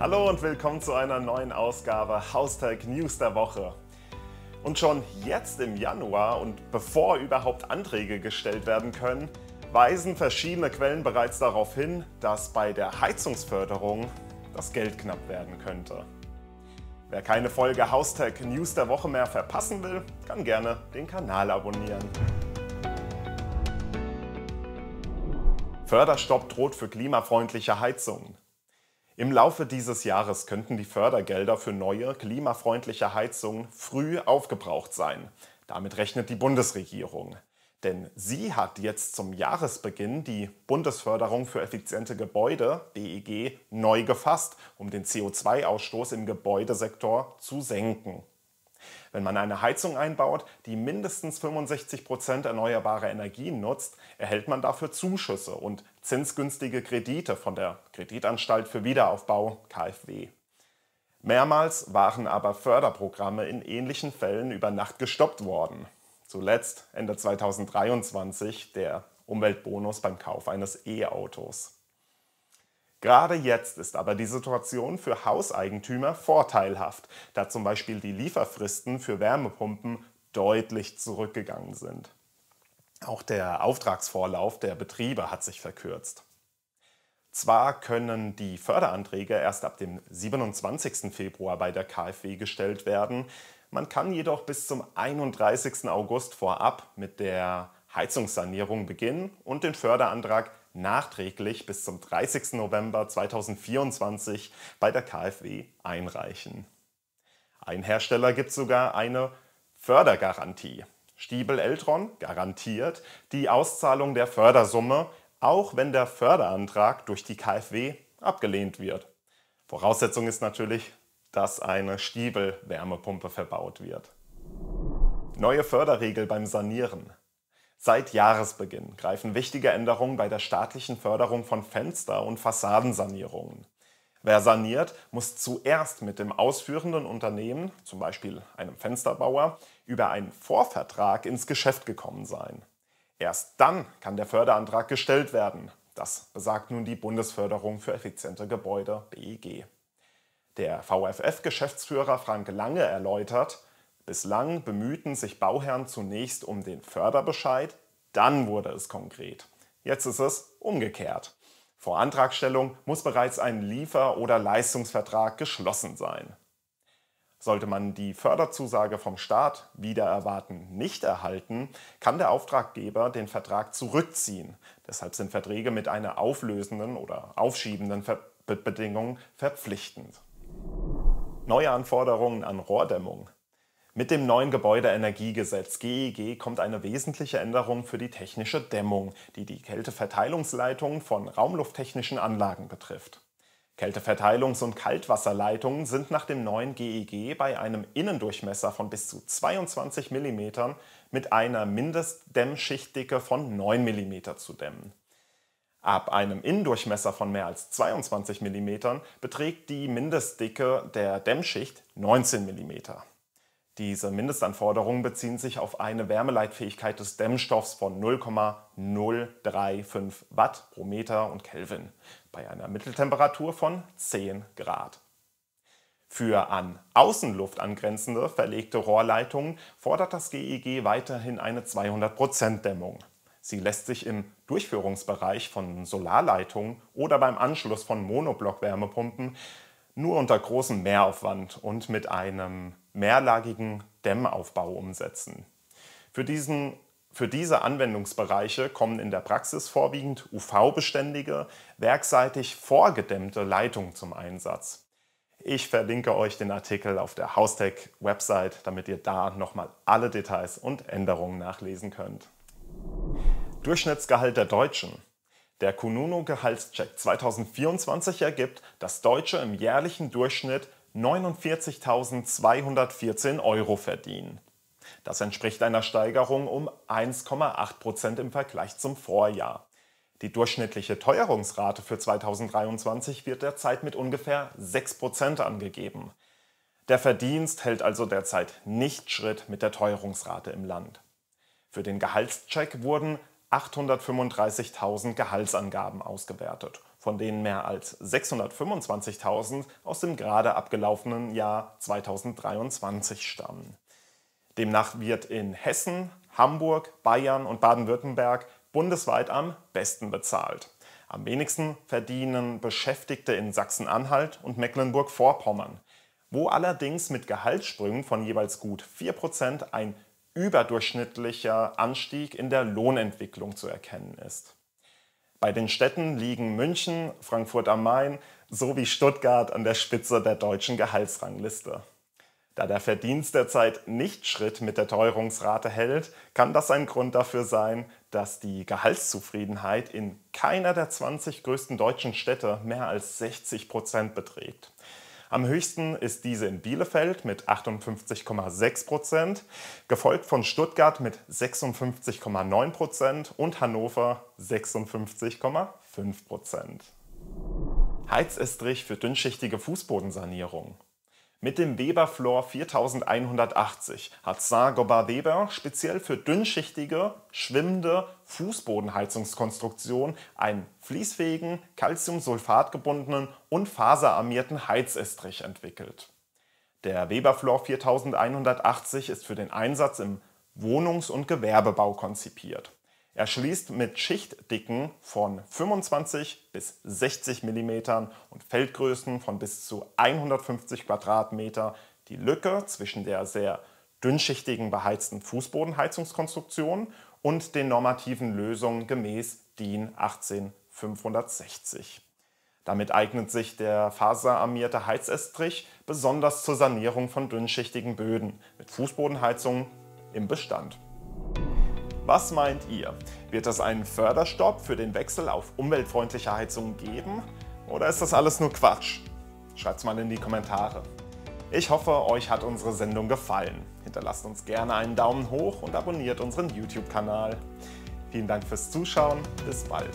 Hallo und willkommen zu einer neuen Ausgabe Haustag News der Woche. Und schon jetzt im Januar und bevor überhaupt Anträge gestellt werden können, weisen verschiedene Quellen bereits darauf hin, dass bei der Heizungsförderung das Geld knapp werden könnte. Wer keine Folge Haustag News der Woche mehr verpassen will, kann gerne den Kanal abonnieren. Förderstopp droht für klimafreundliche Heizungen. Im Laufe dieses Jahres könnten die Fördergelder für neue klimafreundliche Heizungen früh aufgebraucht sein. Damit rechnet die Bundesregierung. Denn sie hat jetzt zum Jahresbeginn die Bundesförderung für effiziente Gebäude, BEG, neu gefasst, um den CO2-Ausstoß im Gebäudesektor zu senken. Wenn man eine Heizung einbaut, die mindestens 65% Prozent erneuerbare Energien nutzt, erhält man dafür Zuschüsse und zinsgünstige Kredite von der Kreditanstalt für Wiederaufbau KfW. Mehrmals waren aber Förderprogramme in ähnlichen Fällen über Nacht gestoppt worden. Zuletzt Ende 2023 der Umweltbonus beim Kauf eines E-Autos. Gerade jetzt ist aber die Situation für Hauseigentümer vorteilhaft, da zum Beispiel die Lieferfristen für Wärmepumpen deutlich zurückgegangen sind. Auch der Auftragsvorlauf der Betriebe hat sich verkürzt. Zwar können die Förderanträge erst ab dem 27. Februar bei der KfW gestellt werden, man kann jedoch bis zum 31. August vorab mit der Heizungssanierung beginnen und den Förderantrag nachträglich bis zum 30. November 2024 bei der KfW einreichen. Ein Hersteller gibt sogar eine Fördergarantie. Stiebel Eltron garantiert die Auszahlung der Fördersumme, auch wenn der Förderantrag durch die KfW abgelehnt wird. Voraussetzung ist natürlich, dass eine Stiebel-Wärmepumpe verbaut wird. Neue Förderregel beim Sanieren. Seit Jahresbeginn greifen wichtige Änderungen bei der staatlichen Förderung von Fenster- und Fassadensanierungen. Wer saniert, muss zuerst mit dem ausführenden Unternehmen, zum Beispiel einem Fensterbauer, über einen Vorvertrag ins Geschäft gekommen sein. Erst dann kann der Förderantrag gestellt werden. Das besagt nun die Bundesförderung für effiziente Gebäude BEG. Der VFF-Geschäftsführer Frank Lange erläutert, bislang bemühten sich Bauherren zunächst um den Förderbescheid, dann wurde es konkret. Jetzt ist es umgekehrt. Vor Antragstellung muss bereits ein Liefer- oder Leistungsvertrag geschlossen sein. Sollte man die Förderzusage vom Staat wieder erwarten nicht erhalten, kann der Auftraggeber den Vertrag zurückziehen. Deshalb sind Verträge mit einer auflösenden oder aufschiebenden Ver Bedingung verpflichtend. Neue Anforderungen an Rohrdämmung mit dem neuen Gebäudeenergiegesetz GEG e kommt eine wesentliche Änderung für die technische Dämmung, die die Kälteverteilungsleitungen von raumlufttechnischen Anlagen betrifft. Kälteverteilungs- und Kaltwasserleitungen sind nach dem neuen GEG e bei einem Innendurchmesser von bis zu 22 mm mit einer Mindestdämmschichtdicke von 9 mm zu dämmen. Ab einem Innendurchmesser von mehr als 22 mm beträgt die Mindestdicke der Dämmschicht 19 mm. Diese Mindestanforderungen beziehen sich auf eine Wärmeleitfähigkeit des Dämmstoffs von 0,035 Watt pro Meter und Kelvin bei einer Mitteltemperatur von 10 Grad. Für an Außenluft angrenzende verlegte Rohrleitungen fordert das GEG e weiterhin eine 200% Dämmung. Sie lässt sich im Durchführungsbereich von Solarleitungen oder beim Anschluss von Monoblock-Wärmepumpen nur unter großem Mehraufwand und mit einem mehrlagigen Dämmaufbau umsetzen. Für, diesen, für diese Anwendungsbereiche kommen in der Praxis vorwiegend UV-beständige, werkseitig vorgedämmte Leitungen zum Einsatz. Ich verlinke euch den Artikel auf der Haustech-Website, damit ihr da nochmal alle Details und Änderungen nachlesen könnt. Durchschnittsgehalt der Deutschen. Der Kununu-Gehaltscheck 2024 ergibt, dass Deutsche im jährlichen Durchschnitt 49.214 Euro verdienen. Das entspricht einer Steigerung um 1,8 Prozent im Vergleich zum Vorjahr. Die durchschnittliche Teuerungsrate für 2023 wird derzeit mit ungefähr 6 Prozent angegeben. Der Verdienst hält also derzeit nicht Schritt mit der Teuerungsrate im Land. Für den Gehaltscheck wurden 835.000 Gehaltsangaben ausgewertet von denen mehr als 625.000 aus dem gerade abgelaufenen Jahr 2023 stammen. Demnach wird in Hessen, Hamburg, Bayern und Baden-Württemberg bundesweit am besten bezahlt. Am wenigsten verdienen Beschäftigte in Sachsen-Anhalt und Mecklenburg-Vorpommern, wo allerdings mit Gehaltssprüngen von jeweils gut 4% ein überdurchschnittlicher Anstieg in der Lohnentwicklung zu erkennen ist. Bei den Städten liegen München, Frankfurt am Main sowie Stuttgart an der Spitze der deutschen Gehaltsrangliste. Da der Verdienst derzeit nicht Schritt mit der Teuerungsrate hält, kann das ein Grund dafür sein, dass die Gehaltszufriedenheit in keiner der 20 größten deutschen Städte mehr als 60 Prozent beträgt. Am höchsten ist diese in Bielefeld mit 58,6 Prozent, gefolgt von Stuttgart mit 56,9 Prozent und Hannover 56,5 Prozent. Heizestrich für dünnschichtige Fußbodensanierung. Mit dem Weber Floor 4180 hat Saint-Gobain Weber speziell für dünnschichtige, schwimmende Fußbodenheizungskonstruktion einen fließfähigen, calciumsulfatgebundenen und faserarmierten Heizestrich entwickelt. Der Weber Floor 4180 ist für den Einsatz im Wohnungs- und Gewerbebau konzipiert. Er schließt mit Schichtdicken von 25 bis 60 mm und Feldgrößen von bis zu 150 Quadratmeter die Lücke zwischen der sehr dünnschichtigen beheizten Fußbodenheizungskonstruktion und den normativen Lösungen gemäß DIN 18560. Damit eignet sich der faserarmierte Heizestrich besonders zur Sanierung von dünnschichtigen Böden mit Fußbodenheizung im Bestand. Was meint ihr? Wird es einen Förderstopp für den Wechsel auf umweltfreundliche Heizungen geben? Oder ist das alles nur Quatsch? Schreibt es mal in die Kommentare. Ich hoffe, euch hat unsere Sendung gefallen. Hinterlasst uns gerne einen Daumen hoch und abonniert unseren YouTube-Kanal. Vielen Dank fürs Zuschauen. Bis bald.